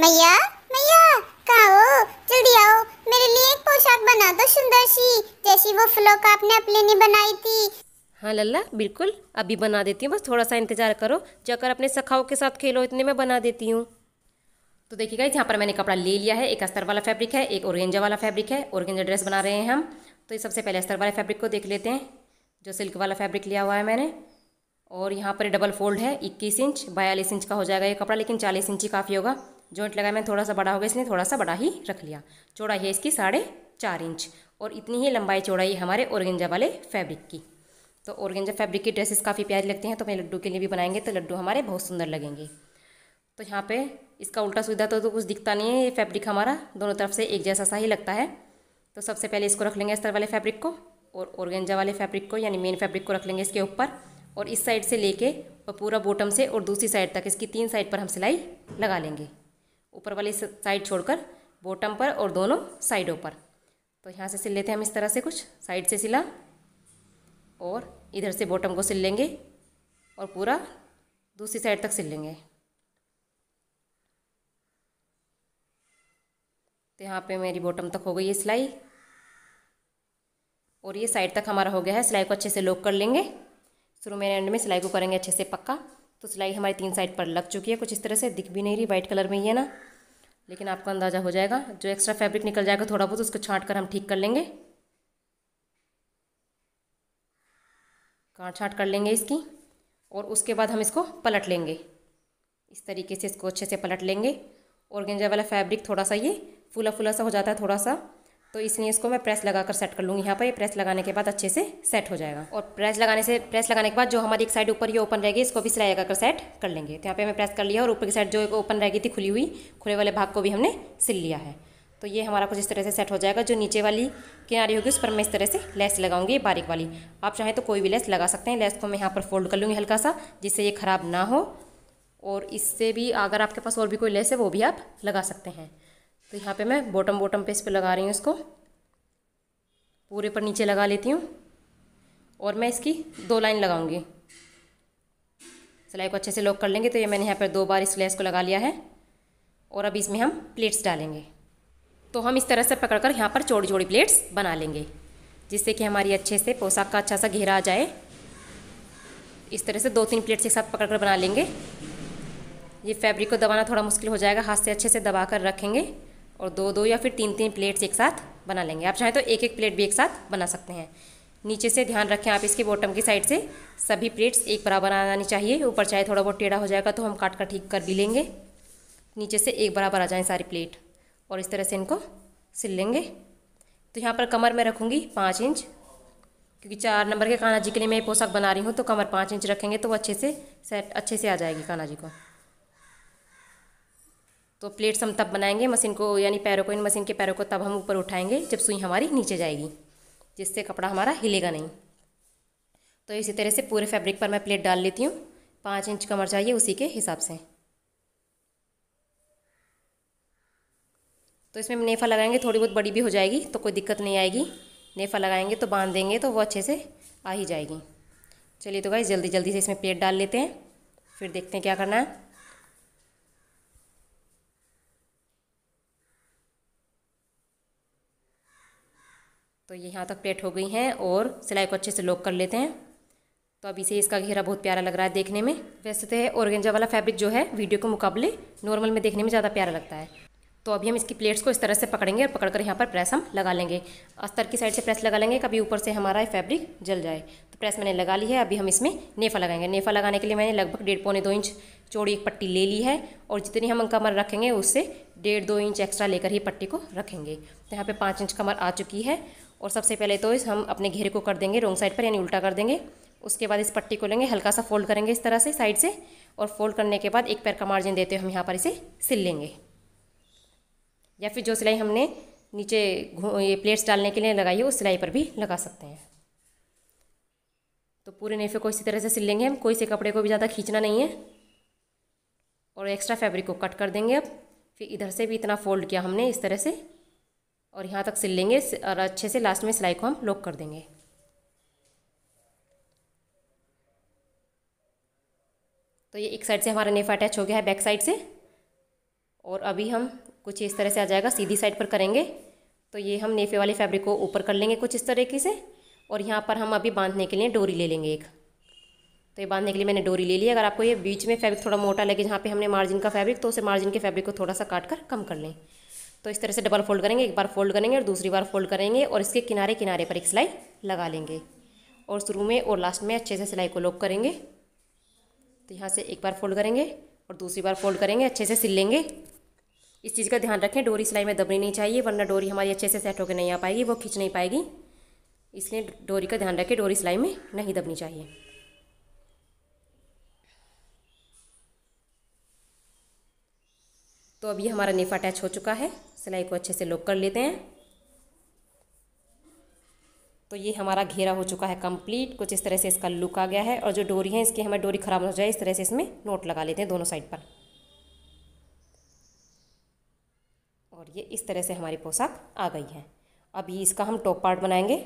मैया मैया काओ जल्दी आओ मेरे लिए एक पोशाक बना दो सुंदर सी जैसी वो फ्लोक आपने अपने लिए बनाई थी हाँ लल्ला बिल्कुल अभी बना देती हूँ बस थोड़ा सा इंतज़ार करो जाकर अपने सखाओं के साथ खेलो इतने में बना देती हूँ तो देखिएगा यहाँ पर मैंने कपड़ा ले लिया है एक अस्तर वाला फैब्रिक है एक ओरेंजा वाला फैब्रिक है ओरेंजा ड्रेस बना रहे हैं हम तो ये सबसे पहले अस्तर वाले फैब्रिक को देख लेते हैं जो सिल्क वाला फैब्रिक लिया हुआ है मैंने और यहाँ पर डबल फोल्ड है इक्कीस इंच बयालीस इंच का हो जाएगा ये कपड़ा लेकिन चालीस इंच ही काफ़ी होगा जॉइंट लगाया मैंने थोड़ा सा बड़ा हो गया इसने थोड़ा सा बड़ा ही रख लिया चौड़ाई है इसकी साढ़े चार इंच और इतनी ही लंबाई चौड़ाई हमारे औरगेंजा वाले फैब्रिक की तो औरगेंजा फैब्रिक की ड्रेसेस काफ़ी प्यारी लगती हैं तो मैं लड्डू के लिए भी बनाएंगे तो लड्डू हमारे बहुत सुंदर लगेंगे तो यहाँ पर इसका उल्टा सुविधा तो, तो, कुछ दिखता नहीं है ये फैब्रिक हमारा दोनों तरफ से एक जैसा सा ही लगता है तो सबसे पहले इसको रख लेंगे तरह वाले फैब्रिक को और औरगेंजा वाले फैब्रिक को यानी मेन फैब्रिक को रख लेंगे इसके ऊपर और इस साइड से लेके और पूरा बॉटम से और दूसरी साइड तक इसकी तीन साइड पर हम सिलाई लगा लेंगे ऊपर वाली साइड छोड़कर बॉटम पर और दोनों साइडों पर तो यहाँ से सिल लेते हैं हम इस तरह से कुछ साइड से सिला और इधर से बॉटम को सिल लेंगे और पूरा दूसरी साइड तक सिल लेंगे तो यहाँ पे मेरी बॉटम तक हो गई है सिलाई और ये साइड तक हमारा हो गया है सिलाई को अच्छे से लॉक कर लेंगे शुरू में एंड में सिलाई को करेंगे अच्छे से पक्का तो सिलाई हमारी तीन साइड पर लग चुकी है कुछ इस तरह से दिख भी नहीं रही वाइट कलर में ही है ना लेकिन आपको अंदाज़ा हो जाएगा जो एक्स्ट्रा फैब्रिक निकल जाएगा थोड़ा बहुत उसको छाँट कर हम ठीक कर लेंगे काट छाँट कर लेंगे इसकी और उसके बाद हम इसको पलट लेंगे इस तरीके से इसको अच्छे से पलट लेंगे और गेंजा वाला फैब्रिक थोड़ा सा ये फूला फूला सा हो जाता है थोड़ा सा तो इसलिए इसको मैं प्रेस लगा कर सेट कर लूँगी यहाँ पर ये प्रेस लगाने के बाद अच्छे से सेट हो जाएगा और प्रेस लगाने से प्रेस लगाने के बाद जो हमारी एक साइड ऊपर ये ओपन रहेगी इसको भी सिलाई लगाकर सेट कर लेंगे तो यहाँ पे मैं प्रेस कर लिया और ऊपर की साइड जो ओपन रहेगी थी खुली हुई खुले वाले भाग को भी हमने सिल लिया है तो ये हमारा कुछ इस तरह से सेट हो जाएगा जो नीचे वाली किनारी होगी उस पर मैं इस तरह से लेस लगाऊंगी बारीक वाली आप चाहें तो कोई भी लेस लगा सकते हैं लेस को मैं यहाँ पर फोल्ड कर लूँगी हल्का सा जिससे ये ख़राब ना हो और इससे भी अगर आपके पास और भी कोई लेस है वो भी आप लगा सकते हैं तो यहाँ पे मैं बॉटम बॉटम पे इस पर लगा रही हूँ इसको पूरे पर नीचे लगा लेती हूँ और मैं इसकी दो लाइन लगाऊंगी सिलाई को अच्छे से लॉक कर लेंगे तो ये मैंने यहाँ पर दो बार इस लेस को लगा लिया है और अब इसमें हम प्लेट्स डालेंगे तो हम इस तरह से पकड़ कर यहाँ पर चौड़ी चौड़ी प्लेट्स बना लेंगे जिससे कि हमारी अच्छे से पोशाक का अच्छा सा घेरा आ जाए इस तरह से दो तीन प्लेट्स एक साथ पकड़ कर बना लेंगे ये फैब्रिक को दबाना थोड़ा मुश्किल हो जाएगा हाथ से अच्छे से दबा कर रखेंगे और दो दो या फिर तीन तीन प्लेट्स एक साथ बना लेंगे आप चाहें तो एक एक प्लेट भी एक साथ बना सकते हैं नीचे से ध्यान रखें आप इसके बॉटम की साइड से सभी प्लेट्स एक बराबर आनी चाहिए ऊपर चाहे थोड़ा बहुत टेढ़ा हो जाएगा तो हम काट कर ठीक कर भी लेंगे नीचे से एक बराबर आ जाएँ सारी प्लेट और इस तरह से इनको सिल लेंगे तो यहाँ पर कमर में रखूँगी पाँच इंच क्योंकि चार नंबर के कान्हा जी के लिए मैं पोशाक बना रही हूँ तो कमर पाँच इंच रखेंगे तो वो अच्छे से सेट अच्छे से आ जाएगी कान्हा जी को तो प्लेट्स हम तब बनाएंगे मशीन को यानी पैरों को इन मशीन के पैरों को तब हम ऊपर उठाएंगे जब सुई हमारी नीचे जाएगी जिससे कपड़ा हमारा हिलेगा नहीं तो इसी तरह से पूरे फैब्रिक पर मैं प्लेट डाल लेती हूँ पाँच इंच कमर चाहिए उसी के हिसाब से तो इसमें नेफा लगाएंगे थोड़ी बहुत बड़ी भी हो जाएगी तो कोई दिक्कत नहीं आएगी नेफा लगाएंगे तो बांध देंगे तो वो अच्छे से आ ही जाएगी चलिए तो भाई जल्दी जल्दी से इसमें प्लेट डाल लेते हैं फिर देखते हैं क्या करना है तो ये यहाँ तक प्लेट हो गई हैं और सिलाई को अच्छे से लॉक कर लेते हैं तो अभी से इसका घेरा बहुत प्यारा लग रहा है देखने में वैसे तो है औरगेंजा वाला फैब्रिक जो है वीडियो के मुकाबले नॉर्मल में देखने में ज़्यादा प्यारा लगता है तो अभी हम इसकी प्लेट्स को इस तरह से पकड़ेंगे और पकड़कर यहाँ पर प्रेस हम लगा लेंगे अस्तर की साइड से प्रेस लगा लेंगे कभी ऊपर से हमारा फैब्रिक जल जाए तो प्रेस मैंने लगा ली है अभी हम इसमें नेफा लगाएंगे नेफा लगाने के लिए मैंने लगभग डेढ़ पौने दो इंच चौड़ी एक पट्टी ले ली है और जितनी हम कमर रखेंगे उससे डेढ़ दो इंच एक्स्ट्रा लेकर ही पट्टी को रखेंगे तो यहाँ पर पाँच इंच कमर आ चुकी है और सबसे पहले तो इस हम अपने घेरे को कर देंगे रोंग साइड पर यानी उल्टा कर देंगे उसके बाद इस पट्टी को लेंगे हल्का सा फोल्ड करेंगे इस तरह से साइड से और फोल्ड करने के बाद एक पैर का मार्जिन देते हुए हम यहाँ पर इसे सिल लेंगे या फिर जो सिलाई हमने नीचे ये प्लेट्स डालने के लिए लगाई है उस सिलाई पर भी लगा सकते हैं तो पूरे नेफे को इसी तरह से सिल लेंगे हम कोई से कपड़े को भी ज़्यादा खींचना नहीं है और एक्स्ट्रा फैब्रिक को कट कर देंगे अब फिर इधर से भी इतना फोल्ड किया हमने इस तरह से और यहाँ तक सिल लेंगे और अच्छे से लास्ट में सिलाई को हम लॉक कर देंगे तो ये एक साइड से हमारा नेफ अटैच हो गया है बैक साइड से और अभी हम कुछ इस तरह से आ जाएगा सीधी साइड पर करेंगे तो ये हम नेफे वाले फैब्रिक को ऊपर कर लेंगे कुछ इस तरीके से और यहाँ पर हम अभी बांधने के लिए डोरी ले लेंगे एक तो ये बांधने के लिए मैंने डोरी ले ली अगर आपको ये बीच में फैब्रिक थोड़ा मोटा लगे जहाँ पे हमने मार्जिन का फैब्रिक तो उसे मार्जिन के फैब्रिक को थोड़ा सा काट कर कम कर लें तो इस तरह से डबल फोल्ड करेंगे एक बार फोल्ड करेंगे और दूसरी बार फोल्ड करेंगे और इसके किनारे किनारे पर एक सिलाई लगा लेंगे और शुरू में और लास्ट में अच्छे से सिलाई को लॉक करेंगे तो यहाँ से एक बार फोल्ड करेंगे और दूसरी बार फोल्ड करेंगे अच्छे से सिल लेंगे इस चीज़ का ध्यान रखें डोरी सिलाई में दबनी नहीं चाहिए वरना डोरी हमारी अच्छे से सेट होकर नहीं आ पाएगी वो खींच नहीं पाएगी इसलिए डोरी का ध्यान रखें डोरी सिलाई में नहीं दबनी चाहिए तो अभी हमारा नेफा अटैच हो चुका है सिलाई को अच्छे से लॉक कर लेते हैं तो ये हमारा घेरा हो चुका है कंप्लीट कुछ इस तरह से इसका लुक आ गया है और जो डोरी है इसकी हमें डोरी ख़राब हो जाए इस तरह से इसमें नोट लगा लेते हैं दोनों साइड पर और ये इस तरह से हमारी पोशाक आ गई है अभी इसका हम टॉप पार्ट बनाएंगे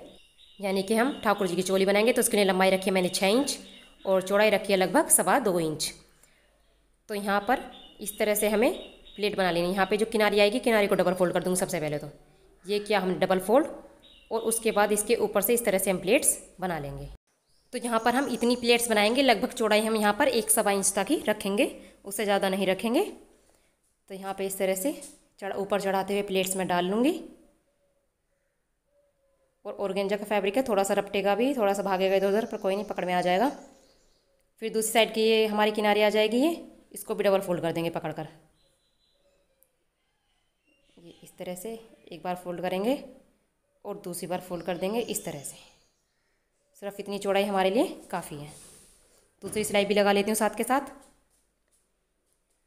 यानी कि हम ठाकुर जी की चोली बनाएंगे तो उसके लिए लंबाई रखी है मैंने छः इंच और चौड़ाई रखी है लगभग सवा दो इंच तो यहाँ पर इस तरह से हमें प्लेट बना लेनी यहाँ पे जो किनारी आएगी किनारे को डबल फोल्ड कर दूँगी सबसे पहले तो ये किया हमने डबल फोल्ड और उसके बाद इसके ऊपर से इस तरह से हम प्लेट्स बना लेंगे तो यहाँ पर हम इतनी प्लेट्स बनाएंगे लगभग चौड़ाई हम यहाँ पर एक सवा इंच तक ही रखेंगे उससे ज़्यादा नहीं रखेंगे तो यहाँ पर इस तरह से चढ़ा ऊपर चढ़ाते हुए प्लेट्स में डाल लूँगी और ऑर्गेंजा का फैब्रिक है थोड़ा सा रपटेगा भी थोड़ा सा भागेगा इधर उधर पर कोई नहीं पकड़ में आ जाएगा फिर दूसरी साइड की ये हमारी किनारी आ जाएगी ये इसको भी डबल फोल्ड कर देंगे पकड़ कर तरह से एक बार फोल्ड करेंगे और दूसरी बार फोल्ड कर देंगे इस तरह से सिर्फ इतनी चौड़ाई हमारे लिए काफ़ी है दूसरी सिलाई भी लगा लेती हूँ साथ के साथ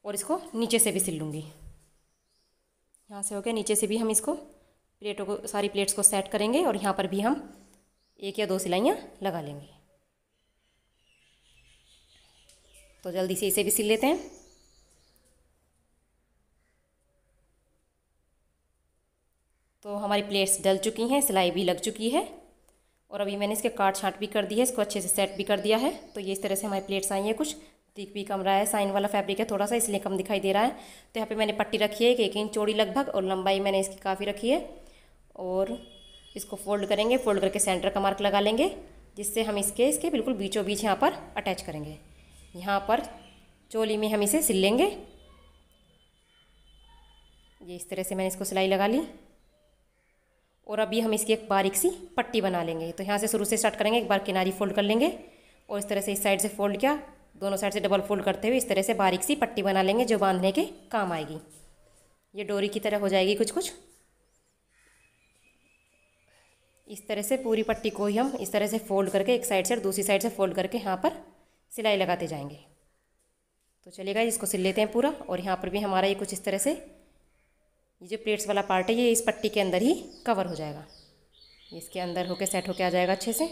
और इसको नीचे से भी सिल लूँगी यहाँ से हो गया नीचे से भी हम इसको प्लेटों को सारी प्लेट्स को सेट करेंगे और यहाँ पर भी हम एक या दो सिलाइयाँ लगा लेंगे तो जल्दी से इसे भी सिल लेते हैं तो हमारी प्लेट्स डल चुकी हैं सिलाई भी लग चुकी है और अभी मैंने इसके काट छाँट भी कर दी है इसको अच्छे से सेट भी कर दिया है तो ये इस तरह से हमारी प्लेट्स आई हैं कुछ दिख भी कम रहा है साइन वाला फैब्रिक है थोड़ा सा इसलिए कम दिखाई दे रहा है तो यहाँ पे मैंने पट्टी रखी है एक एक इंच चौड़ी लगभग और लंबाई मैंने इसकी काफ़ी रखी है और इसको फोल्ड करेंगे फोल्ड करके सेंटर का मार्क लगा लेंगे जिससे हम इसके इसके बिल्कुल बीचों बीच यहाँ पर अटैच करेंगे यहाँ पर चोली में हम इसे सिल लेंगे ये इस तरह से मैंने इसको सिलाई लगा ली और अभी हम इसकी एक बारीक सी पट्टी बना लेंगे तो यहाँ से शुरू से स्टार्ट करेंगे एक बार किनारी फोल्ड कर लेंगे और इस तरह से इस साइड से फोल्ड किया दोनों साइड से डबल फोल्ड करते हुए इस तरह से बारीक सी पट्टी बना लेंगे जो बांधने के काम आएगी ये डोरी की तरह हो जाएगी कुछ कुछ इस तरह से पूरी पट्टी को ही हम इस तरह से फोल्ड करके एक साइड से और दूसरी साइड से फोल्ड करके यहाँ पर सिलाई लगाते जाएंगे तो चलिएगा इसको सिल लेते हैं पूरा और यहाँ पर भी हमारा ये कुछ इस तरह से ये जो प्लेट्स वाला पार्ट है ये इस पट्टी के अंदर ही कवर हो जाएगा इसके अंदर होके सेट होके आ जाएगा अच्छे से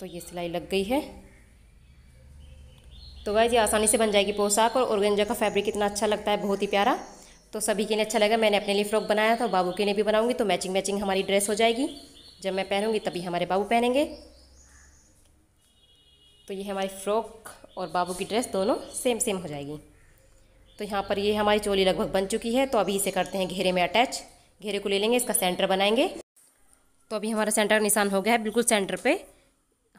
तो ये सिलाई लग गई है तो गाइज ये आसानी से बन जाएगी पोशाक और ऑर्गेंजा का फैब्रिक इतना अच्छा लगता है बहुत ही प्यारा तो सभी के लिए अच्छा लगा मैंने अपने लिए फ्रॉक बनाया था बाबू के लिए भी बनाऊंगी तो मैचिंग मैचिंग हमारी ड्रेस हो जाएगी जब मैं पहनूंगी तभी हमारे बाबू पहनेंगे तो ये हमारी फ्रॉक और बाबू की ड्रेस दोनों सेम सेम हो जाएगी तो यहाँ पर ये हमारी चोली लगभग बन चुकी है तो अभी इसे करते हैं घेरे में अटैच घेरे को ले लेंगे इसका सेंटर बनाएंगे तो अभी हमारा सेंटर निशान हो गया है बिल्कुल सेंटर पे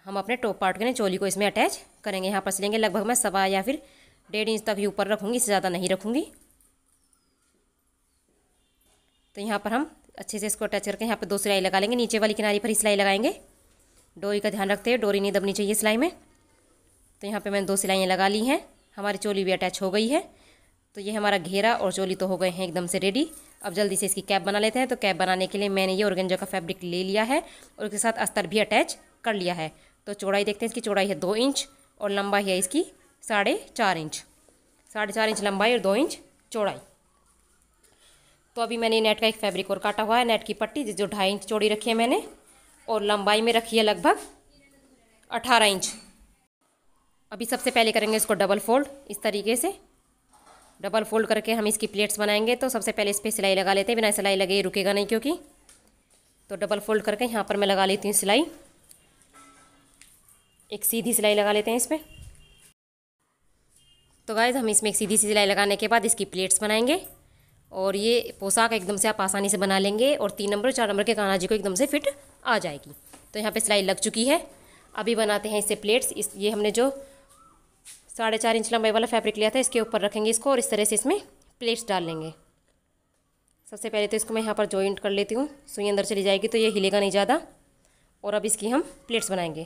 हम अपने टॉप पार्ट के चोली को इसमें अटैच करेंगे यहाँ पर सिलेंगे लगभग मैं सवा या फिर डेढ़ इंच तक ही ऊपर रखूँगी इससे ज़्यादा नहीं रखूँगी तो यहाँ पर हम अच्छे से इसको अटैच करके यहाँ पर दो सिलाई लगा लेंगे नीचे वाली किनारी पर ही सिलाई लगाएंगे डोरी का ध्यान रखते हैं डोरी नहीं दबनी चाहिए सिलाई में तो यहाँ पे मैंने दो सिलाइयाँ लगा ली हैं हमारी चोली भी अटैच हो गई है तो ये हमारा घेरा और चोली तो हो गए हैं एकदम से रेडी अब जल्दी से इसकी कैप बना लेते हैं तो कैप बनाने के लिए मैंने ये ऑर्गेंजा का फैब्रिक ले लिया है और उसके साथ अस्तर भी अटैच कर लिया है तो चौड़ाई देखते हैं इसकी चौड़ाई है दो इंच और लंबाई है इसकी साढ़े चार इंच साढ़े चार इंच लंबाई और दो इंच चौड़ाई तो अभी मैंने नेट का एक फैब्रिक और काटा हुआ है नेट की पट्टी जो ढाई इंच चौड़ी रखी है मैंने और लंबाई में रखी है लगभग अठारह इंच अभी सबसे पहले करेंगे इसको डबल फोल्ड इस तरीके से डबल फोल्ड करके हम इसकी प्लेट्स बनाएंगे तो सबसे पहले इस पर सिलाई लगा लेते हैं बिना सिलाई लगे रुकेगा नहीं क्योंकि तो डबल फोल्ड करके यहाँ पर मैं लगा लेती हूँ सिलाई एक सीधी सिलाई लगा लेते हैं इस पर तो गाइज हम इसमें एक सीधी सी सिलाई लगाने के बाद इसकी प्लेट्स बनाएंगे और ये पोशाक एकदम से आप आसानी से बना लेंगे और तीन नंबर चार नंबर के काना जी को एकदम से फिट आ जाएगी तो यहाँ पे सिलाई लग चुकी है अभी बनाते हैं इससे प्लेट्स इस ये हमने जो साढ़े चार इंच लंबाई वाला फैब्रिक लिया था इसके ऊपर रखेंगे इसको और इस तरह से इसमें प्लेट्स डाल लेंगे सबसे पहले तो इसको मैं यहाँ पर जॉइंट कर लेती हूँ सुई अंदर चली जाएगी तो ये हिलेगा नहीं ज़्यादा और अब इसकी हम प्लेट्स बनाएंगे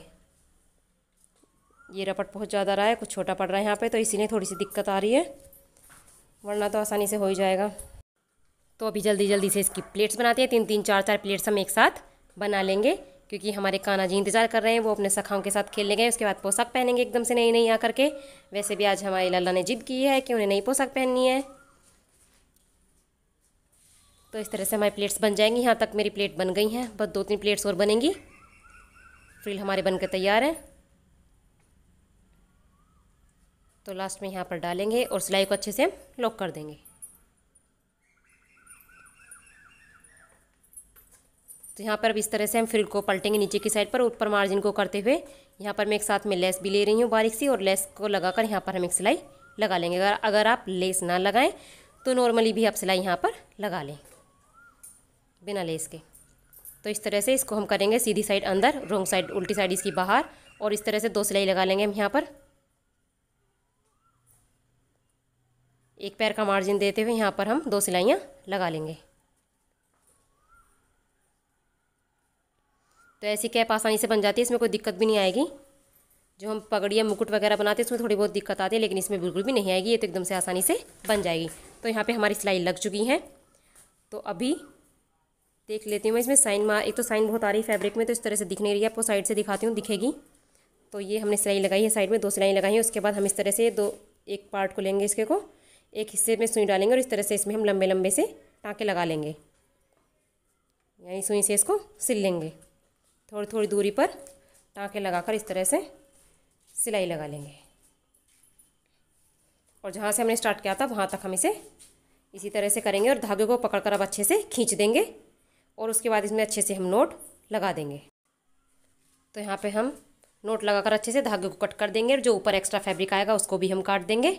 ये रपट बहुत ज़्यादा रहा है कुछ छोटा पड़ रहा है यहाँ पे तो इसीलिए थोड़ी सी दिक्कत आ रही है वरना तो आसानी से हो ही जाएगा तो अभी जल्दी जल्दी से इसकी प्लेट्स बनाते हैं तीन तीन चार चार प्लेट्स हम एक साथ बना लेंगे क्योंकि हमारे काना जी इंतज़ार कर रहे हैं वो अपने सखाओं के साथ खेलने गए उसके बाद पोशाक पहनेंगे एकदम से नई नई आकर के वैसे भी आज हमारी लल्ला ने जिद की है कि उन्हें नई पोशाक पहननी है तो इस तरह से हमारी प्लेट्स बन जाएंगी यहाँ तक मेरी प्लेट बन गई हैं बस दो तीन प्लेट्स और बनेंगी फ्रिल हमारे बनकर तैयार हैं तो लास्ट में यहाँ पर डालेंगे और सिलाई को अच्छे से हम लॉक कर देंगे तो यहाँ पर अब इस तरह से हम फ्रिल को पलटेंगे नीचे की साइड पर ऊपर मार्जिन को करते हुए यहाँ पर मैं एक साथ में लेस भी ले रही हूँ बारीक सी और लेस को लगाकर यहाँ पर हम एक सिलाई लगा लेंगे अगर अगर आप लेस ना लगाएं तो नॉर्मली भी आप सिलाई यहाँ पर लगा लें बिना लेस के तो इस तरह से इसको हम करेंगे सीधी साइड अंदर रोंग साइड उल्टी साइड इसकी बाहर और इस तरह से दो सिलाई लगा लेंगे हम यहाँ पर एक पैर का मार्जिन देते हुए यहाँ पर हम दो सिलाइयाँ लगा लेंगे तो ऐसी कैप आसानी से बन जाती है इसमें कोई दिक्कत भी नहीं आएगी जो हम पगड़ी या मुकुट वगैरह बनाते हैं उसमें थोड़ी बहुत दिक्कत आती है लेकिन इसमें बिल्कुल भी नहीं आएगी ये तो एकदम से आसानी से बन जाएगी तो यहाँ पे हमारी सिलाई लग चुकी है तो अभी देख लेती हूँ मैं इसमें साइन मार एक तो साइन बहुत आ रही है फैब्रिक में तो इस तरह से दिख नहीं रही है आपको साइड से दिखाती हूँ दिखेगी तो ये हमने सिलाई लगाई है साइड में दो सिलाई लगाई है उसके बाद हम इस तरह से दो एक पार्ट को लेंगे इसके को एक हिस्से में सुई डालेंगे और इस तरह से इसमें हम लंबे लंबे से टाँके लगा लेंगे यानी सुई से इसको सिल लेंगे थोड़ी थोड़ी दूरी पर टाँके लगाकर इस तरह से सिलाई लगा लेंगे और जहाँ से हमने स्टार्ट किया था वहाँ तक हम इसे इसी तरह से करेंगे और धागे को पकड़कर अब अच्छे से खींच देंगे और उसके बाद इसमें अच्छे से हम नोट लगा देंगे तो यहाँ पे हम नोट लगाकर अच्छे से धागे को कट कर देंगे और जो ऊपर एक्स्ट्रा फैब्रिक आएगा उसको भी हम काट देंगे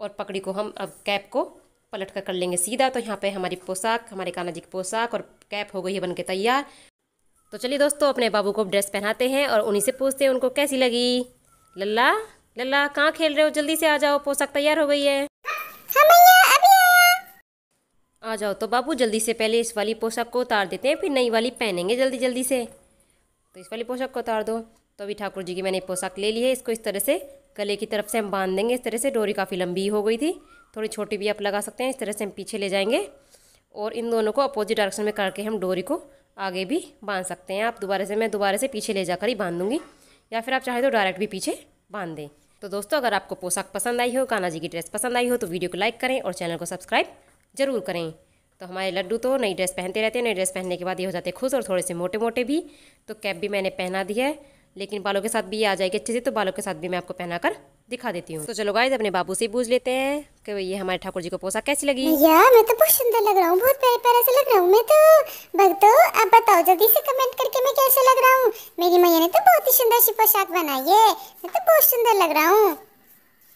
और पकड़ी को हम अब कैप को पलट कर कर लेंगे सीधा तो यहाँ पे हमारी पोशाक हमारे कानाजी की पोशाक और कैप हो गई है बन के तैयार तो चलिए दोस्तों अपने बाबू को ड्रेस पहनाते हैं और उन्हीं से पूछते हैं उनको कैसी लगी लल्ला लल्ला कहाँ खेल रहे हो जल्दी से आ जाओ पोशाक तैयार हो गई है आ जाओ तो बाबू जल्दी से पहले इस वाली पोशाक को उतार देते हैं फिर नई वाली पहनेंगे जल्दी जल्दी से तो इस वाली पोशाक को उतार दो तो अभी ठाकुर जी की मैंने पोशाक ले ली है इसको इस तरह से गले की तरफ से हम बांध देंगे इस तरह से डोरी काफ़ी लंबी हो गई थी थोड़ी छोटी भी आप लगा सकते हैं इस तरह से हम पीछे ले जाएंगे और इन दोनों को अपोजिट डायरेक्शन में करके हम डोरी को आगे भी बांध सकते हैं आप दोबारा से मैं दोबारा से पीछे ले जाकर ही बांध दूँगी या फिर आप चाहे तो डायरेक्ट भी पीछे बांध दें तो दोस्तों अगर आपको पोशाक पसंद आई हो काना जी की ड्रेस पसंद आई हो तो वीडियो को लाइक करें और चैनल को सब्सक्राइब जरूर करें तो हमारे लड्डू तो नई ड्रेस पहनते रहते हैं नई ड्रेस पहनने के बाद ये हो जाते खुश और थोड़े से मोटे मोटे भी तो कैप भी मैंने पहना दी है लेकिन बालों के साथ भी ये आ जाएगी अच्छे से तो बालों के साथ भी मैं आपको पहना कर दिखा देती हूँ तो चलो गाइज अपने बाबू से पूछ लेते हैं कि ये हमारे ठाकुर जी को पोसा कैसी लगी यार मैं तो बहुत सुंदर लग रहा हूँ बहुत प्यारे प्यारे से लग रहा हूँ मैं तो भक्तो आप बताओ जल्दी से कमेंट करके मैं कैसे लग रहा हूँ मेरी मैया ने तो बहुत ही सुंदर सी पोशाक बनाई है मैं तो बहुत सुंदर लग रहा हूँ